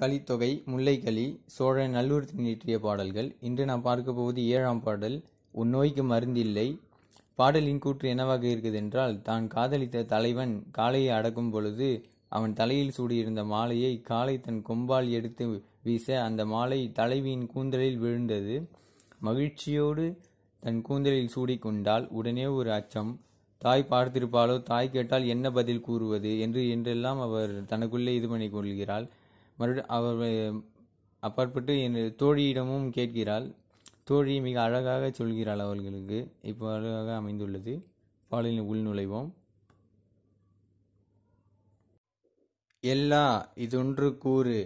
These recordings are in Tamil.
கலித்தொகை முல்லைக்களி சோழன் நல்லூர் இயற்றிய பாடல்கள் இன்று நாம் பார்க்க போவது ஏழாம் பாடல் உன் நோய்க்கு மருந்தில்லை பாடலின் கூற்று என்னவாக இருக்குது என்றால் தான் காதலித்த தலைவன் காளையை அடக்கும் பொழுது அவன் தலையில் சூடியிருந்த மாலையை காளை தன் கொம்பால் எடுத்து வீச அந்த மாலை தலைவியின் கூந்தலில் விழுந்தது மகிழ்ச்சியோடு தன் கூந்தலில் சூடிக்கொண்டால் உடனே ஒரு அச்சம் தாய் பார்த்திருப்பாளோ தாய் கேட்டால் என்ன பதில் கூறுவது என்று என்றெல்லாம் அவர் தனக்குள்ளே இது பண்ணி கொள்கிறாள் மறுபடியும் அவர் அப்பாற்பட்டு என் தோழியிடமும் கேட்கிறாள் தோழி மிக அழகாக சொல்கிறாள் அவர்களுக்கு இப்போ அழகாக அமைந்துள்ளது பாலில் உள்நுழைவோம் எல்லா இதொன்று கூறு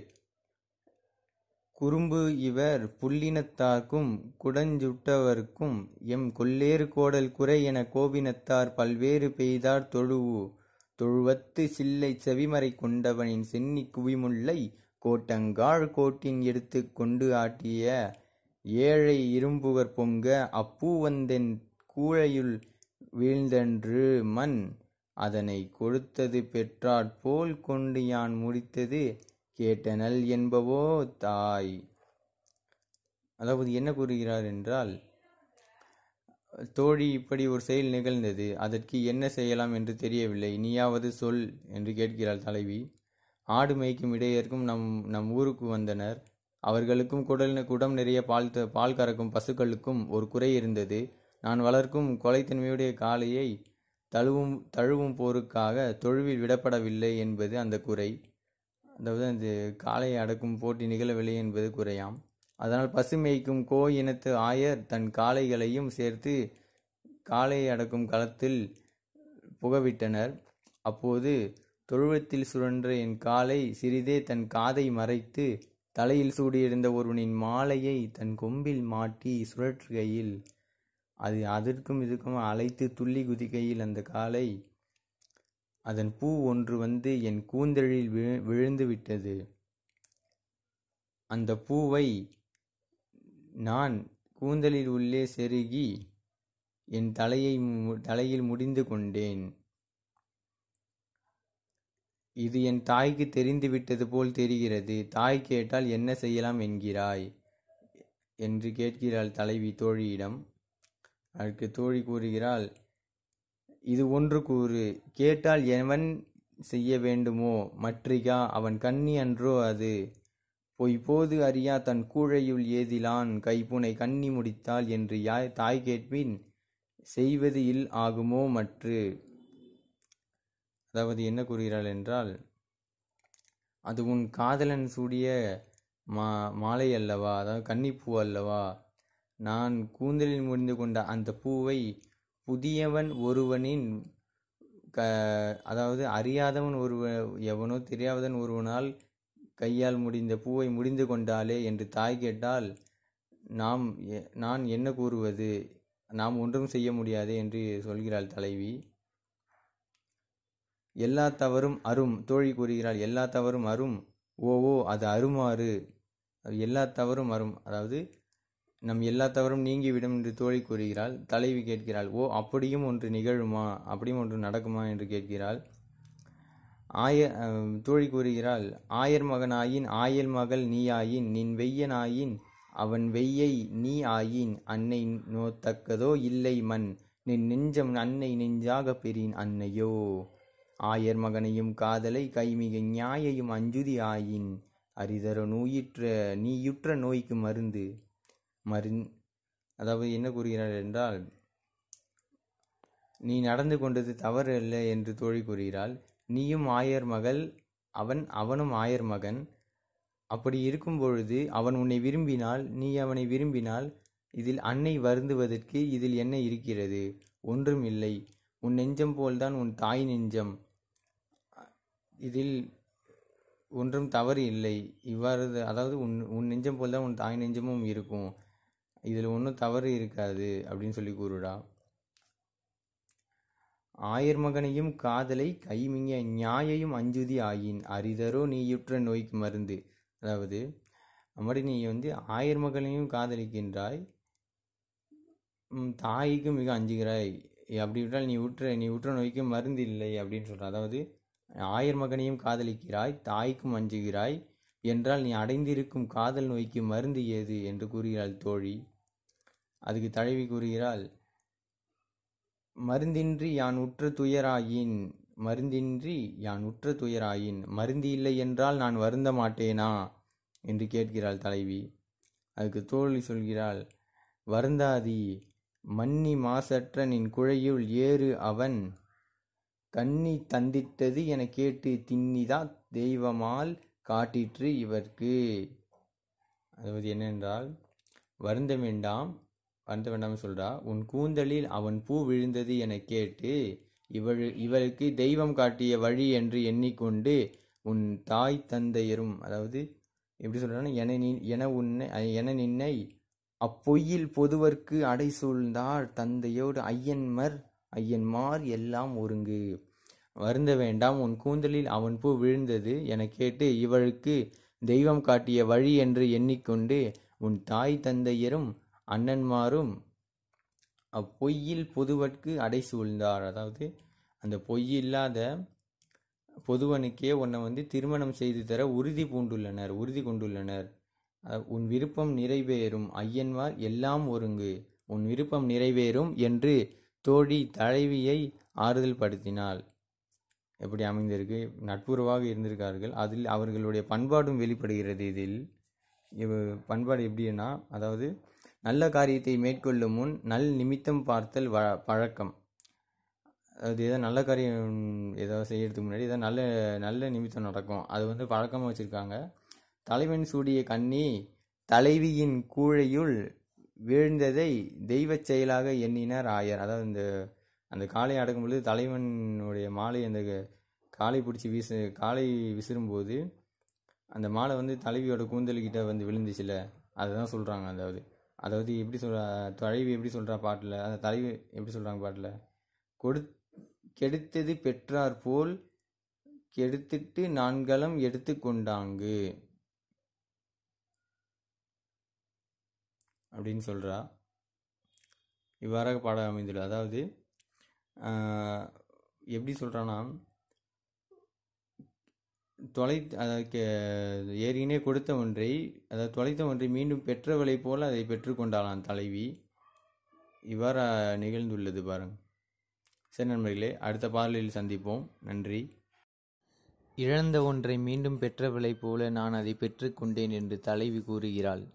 குறும்பு இவர் புல்லினத்தார்க்கும் குடஞ்சுட்டவர்க்கும் எம் கொல்லேறு கோடல் குறை என கோபினத்தார் பல்வேறு பெய்தார் தொழுவு தொழுவத்து சில்லை செவிமறை கொண்டவனின் சென்னி குவிமுல்லை கோட்டங்காள் கோட்டின் எடுத்து கொண்டு ஆட்டிய ஏழை இரும்புவர் பொங்க அப்பூவந்தென் கூழையுள் வீழ்ந்தன்று மண் அதனை கொடுத்தது பெற்றாற்போல் கொண்டு யான் முடித்தது கேட்டனல் என்பவோ தாய் அதாவது என்ன கூறுகிறார் என்றால் தோழி இப்படி ஒரு செயல் நிகழ்ந்தது அதற்கு என்ன செய்யலாம் என்று தெரியவில்லை நீயாவது சொல் என்று கேட்கிறாள் தலைவி ஆடு மேய்க்கும் இடையருக்கும் நம் நம் ஊருக்கு வந்தனர் அவர்களுக்கும் குடல் குடம் நிறைய பால் பால் கறக்கும் பசுக்களுக்கும் ஒரு குறை இருந்தது நான் வளர்க்கும் கொலைத்தன்மையுடைய காளையை தழுவும் தழுவும் போருக்காக தொழுவில் விடப்படவில்லை என்பது அந்த குறை அதாவது அந்த காளையை அடக்கும் போட்டி நிகழவில்லை என்பது குறையாம் அதனால் பசுமைக்கும் கோ இனத்து ஆயர் தன் காளைகளையும் சேர்த்து காளை அடக்கும் களத்தில் புகவிட்டனர் அப்போது தொழுவத்தில் சுழன்ற என் காலை சிறிதே தன் காதை மறைத்து தலையில் சூடியிருந்த ஒருவனின் மாலையை தன் கொம்பில் மாட்டி சுழற்றுகையில் அது அதற்கும் இதுக்கும் அழைத்து துள்ளி குதிக்கையில் அந்த காலை அதன் பூ ஒன்று வந்து என் கூந்தலில் விழுந்து விட்டது அந்த பூவை நான் கூந்தலில் உள்ளே செருகி என் தலையை தலையில் முடிந்து கொண்டேன் இது என் தாய்க்கு தெரிந்துவிட்டது போல் தெரிகிறது தாய் கேட்டால் என்ன செய்யலாம் என்கிறாய் என்று கேட்கிறாள் தலைவி தோழியிடம் அதற்கு தோழி கூறுகிறாள் இது ஒன்று கூறு கேட்டால் எவன் செய்ய வேண்டுமோ மற்றிகா அவன் கண்ணி அன்றோ அது பொய்போது அறியா தன் கூழையுள் ஏதிலான் கைப்புனை கண்ணி முடித்தாள் என்று யாய் தாய் கேட்பின் செய்வது இல் ஆகுமோ மற்று அதாவது என்ன கூறுகிறாள் என்றால் அது உன் காதலன் சூடிய மா மாலை அல்லவா அதாவது கன்னிப்பூ அல்லவா நான் கூந்தலில் முடிந்து கொண்ட அந்த பூவை புதியவன் ஒருவனின் க அதாவது அறியாதவன் ஒருவ எவனோ தெரியாதவன் ஒருவனால் கையால் முடிந்த பூவை முடிந்து கொண்டாலே என்று தாய் கேட்டால் நாம் நான் என்ன கூறுவது நாம் ஒன்றும் செய்ய முடியாது என்று சொல்கிறாள் தலைவி எல்லா தவறும் அரும் தோழி கூறுகிறாள் எல்லா தவறும் அரும் ஓவோ அது அருமாறு எல்லா தவறும் அரும் அதாவது நம் எல்லா தவறும் நீங்கிவிடும் என்று தோழி கூறுகிறாள் தலைவி கேட்கிறாள் ஓ அப்படியும் ஒன்று நிகழுமா அப்படியும் ஒன்று நடக்குமா என்று கேட்கிறாள் ஆய தோழி கூறுகிறாள் ஆயர் மகனாயின் ஆயல் மகள் நீயாயின் நின் வெய்யனாயின் அவன் வெய்யை நீ ஆயின் அன்னை நோத்தக்கதோ இல்லை மண் நின் நெஞ்சம் அன்னை நெஞ்சாக பெறின் அன்னையோ ஆயர் மகனையும் காதலை கைமிக ஞாயையும் அஞ்சுதி ஆயின் அரிதர நோயிற்ற நீயுற்ற நோய்க்கு மருந்து மருந் அதாவது என்ன கூறுகிறார் என்றால் நீ நடந்து கொண்டது தவறு அல்ல என்று தோழி கூறுகிறாள் நீயும் ஆயர் மகள் அவன் அவனும் ஆயர் மகன் அப்படி இருக்கும் பொழுது அவன் உன்னை விரும்பினால் நீ அவனை விரும்பினால் இதில் அன்னை வருந்துவதற்கு இதில் என்ன இருக்கிறது ஒன்றும் இல்லை உன் நெஞ்சம் போல்தான் உன் தாய் நெஞ்சம் இதில் ஒன்றும் தவறு இல்லை இவ்வாறு அதாவது உன் உன் நெஞ்சம் போல் தான் உன் தாய் நெஞ்சமும் இருக்கும் இதில் ஒன்றும் தவறு இருக்காது அப்படின்னு சொல்லி கூறுடா ஆயர்மகனையும் காதலை கைமிங்க நியாயையும் அஞ்சுதி ஆயின் அரிதரோ நீயுற்ற நோய்க்கு மருந்து அதாவது மறுபடி நீ வந்து ஆயர்மகனையும் காதலிக்கின்றாய் தாய்க்கும் மிக அஞ்சுகிறாய் அப்படி விட்டால் நீ உற்ற நீ உற்ற நோய்க்கும் மருந்து இல்லை அப்படின்னு சொல்கிற அதாவது ஆயர் மகனையும் காதலிக்கிறாய் தாய்க்கும் அஞ்சுகிறாய் என்றால் நீ அடைந்திருக்கும் காதல் நோய்க்கு மருந்து ஏது என்று கூறுகிறாள் தோழி அதுக்கு தழுவி கூறுகிறாள் மருந்தின்றி யான் உற்ற துயராயின் மருந்தின்றி யான் உற்ற துயராயின் மருந்து இல்லை என்றால் நான் வருந்த மாட்டேனா என்று கேட்கிறாள் தலைவி அதுக்கு தோழி சொல்கிறாள் வருந்தாதி மன்னி மாசற்ற நின் குழையுள் ஏறு அவன் கண்ணி தந்திட்டது என கேட்டு தின்னிதா தெய்வமால் காட்டிற்று இவர்க்கு அதாவது என்னென்றால் வருந்த வேண்டாம் வருத்த வேண்டாம்னு சொல்கிறா உன் கூந்தலில் அவன் பூ விழுந்தது என கேட்டு இவள் இவளுக்கு தெய்வம் காட்டிய வழி என்று எண்ணிக்கொண்டு உன் தாய் தந்தையரும் அதாவது எப்படி சொல்கிறான்னா என நின் என உன்னை என நின்னை அப்பொய்யில் பொதுவர்க்கு அடை சூழ்ந்தார் தந்தையோடு ஐயன்மர் ஐயன்மார் எல்லாம் ஒருங்கு வருந்த வேண்டாம் உன் கூந்தலில் அவன் பூ விழுந்தது என கேட்டு இவளுக்கு தெய்வம் காட்டிய வழி என்று எண்ணிக்கொண்டு உன் தாய் தந்தையரும் அண்ணன்மாரும் அப்பொய்யில் பொதுவற்கு அடை சூழ்ந்தார் அதாவது அந்த பொய் இல்லாத பொதுவனுக்கே உன்னை வந்து திருமணம் செய்து தர உறுதி பூண்டுள்ளனர் உறுதி கொண்டுள்ளனர் உன் விருப்பம் நிறைவேறும் ஐயன்மார் எல்லாம் ஒருங்கு உன் விருப்பம் நிறைவேறும் என்று தோழி தலைவியை ஆறுதல் படுத்தினாள் எப்படி அமைந்திருக்கு நட்புறவாக இருந்திருக்கார்கள் அதில் அவர்களுடைய பண்பாடும் வெளிப்படுகிறது இதில் பண்பாடு எப்படின்னா அதாவது நல்ல காரியத்தை மேற்கொள்ளும் முன் நல் நிமித்தம் பார்த்தல் வ பழக்கம் அது எதாவது நல்ல காரியம் ஏதாவது செய்கிறதுக்கு முன்னாடி ஏதாவது நல்ல நல்ல நிமித்தம் நடக்கும் அது வந்து பழக்கமாக வச்சுருக்காங்க தலைவன் சூடிய கண்ணி தலைவியின் கூழையுள் வீழ்ந்ததை தெய்வ செயலாக எண்ணினார் ஆயர் அதாவது இந்த அந்த காலை அடக்கும் பொழுது தலைவனுடைய மாலை அந்த காலை பிடிச்சி வீச காலை விசிறும்போது அந்த மாலை வந்து தலைவியோட கூந்தல்கிட்ட வந்து விழுந்துச்சுல அதுதான் சொல்கிறாங்க அதாவது அதாவது எப்படி சொல்கிற தலைவி எப்படி சொல்கிறா பாட்டில் அந்த தலைவு எப்படி சொல்கிறாங்க பாட்டில் கொடு கெடுத்தது பெற்றார் போல் கெடுத்துட்டு நான்களம் எடுத்து கொண்டாங்கு அப்படின்னு சொல்கிறா இவ்வாறாக பாட அமைந்துள்ள அதாவது எப்படி சொல்கிறான்னா தொலை அதற்கு ஏற்கனவே கொடுத்த ஒன்றை அதாவது தொலைத்த ஒன்றை மீண்டும் பெற்றவளை போல் அதை பெற்றுக்கொண்டாளாம் தலைவி இவ்வாறு நிகழ்ந்துள்ளது பாருங்க சரி நண்பர்களே அடுத்த பாடலில் சந்திப்போம் நன்றி இழந்த ஒன்றை மீண்டும் பெற்றவளை போல நான் அதை பெற்றுக்கொண்டேன் என்று தலைவி கூறுகிறாள்